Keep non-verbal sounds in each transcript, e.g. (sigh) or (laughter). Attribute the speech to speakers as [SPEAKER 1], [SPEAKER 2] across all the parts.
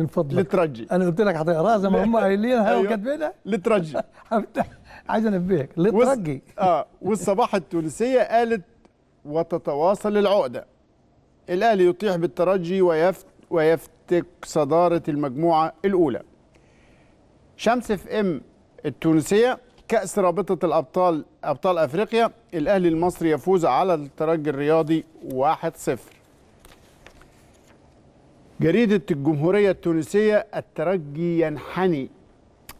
[SPEAKER 1] من فضلك لترجي انا قلت لك هتقراها زي ما هم قايلينها أيوه. وكاتبينها لترجي (laughs) عايز انبهك لترجي اه والصباح التونسيه قالت وتتواصل العقده الاهلي يطيح بالترجي ويفت ويفتك صداره المجموعه الاولى شمس اف ام التونسيه كأس رابطة الأبطال أبطال أفريقيا الأهلي المصري يفوز على الترجي الرياضي 1-0 جريدة الجمهورية التونسية الترجي ينحني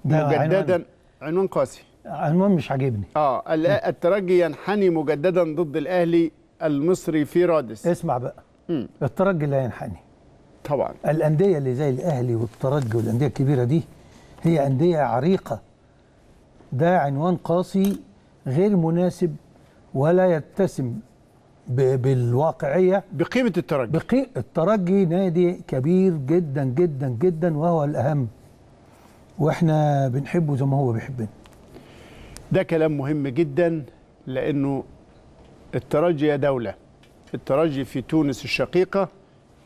[SPEAKER 2] مجددا عنوان,
[SPEAKER 1] عنوان قاسي عنوان مش عاجبني اه الترجي ينحني مجددا ضد الأهلي المصري في رادس اسمع بقى
[SPEAKER 2] مم. الترجي لا ينحني طبعا الأندية اللي زي الأهلي والترجي والأندية الكبيرة دي هي أندية عريقة ده عنوان قاسي غير مناسب ولا يتسم بالواقعيه بقيمه الترجي بقي الترجي نادي كبير جدا جدا جدا وهو الاهم واحنا بنحبه زي ما هو بيحبنا
[SPEAKER 1] ده كلام مهم جدا لانه الترجي يا دوله الترجي في تونس الشقيقه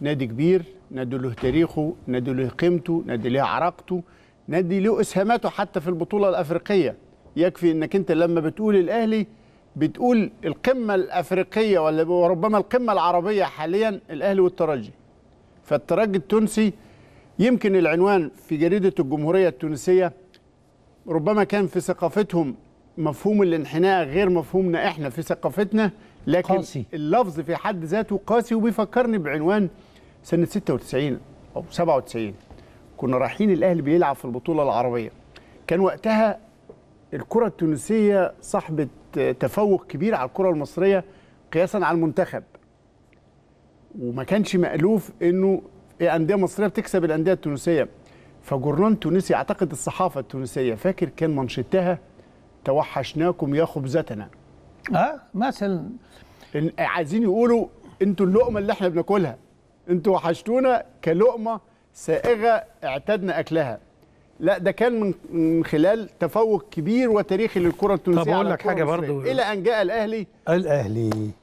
[SPEAKER 1] نادي كبير نادي له تاريخه نادي له قيمته نادي له عراقته نادي له اسهاماته حتى في البطوله الافريقيه يكفي انك انت لما بتقول الاهلي بتقول القمة الأفريقية ولا وربما القمة العربية حاليا الأهلي والترجي فالترجي التونسي يمكن العنوان في جريدة الجمهورية التونسية ربما كان في ثقافتهم مفهوم الانحناء غير مفهومنا احنا في ثقافتنا لكن قاسي. اللفظ في حد ذاته قاسي وبيفكرني بعنوان سنة 96 أو 97 كنا رايحين الأهلي بيلعب في البطولة العربية كان وقتها الكرة التونسية صاحبة تفوق كبير على الكره المصريه قياسا على المنتخب وما كانش مألوف انه انديه مصريه بتكسب الانديه التونسيه فجورنان تونسي اعتقد الصحافه التونسيه فاكر كان منشدها توحشناكم يا خبزتنا اه مثلا عايزين يقولوا انتوا اللقمه اللي احنا بناكلها انتوا وحشتونا كلقمه سائغه اعتدنا اكلها لا ده كان من خلال تفوق كبير وتاريخي للكره التونسيه طب اقول لك حاجه برضو الى ان جاء الاهلي الاهلي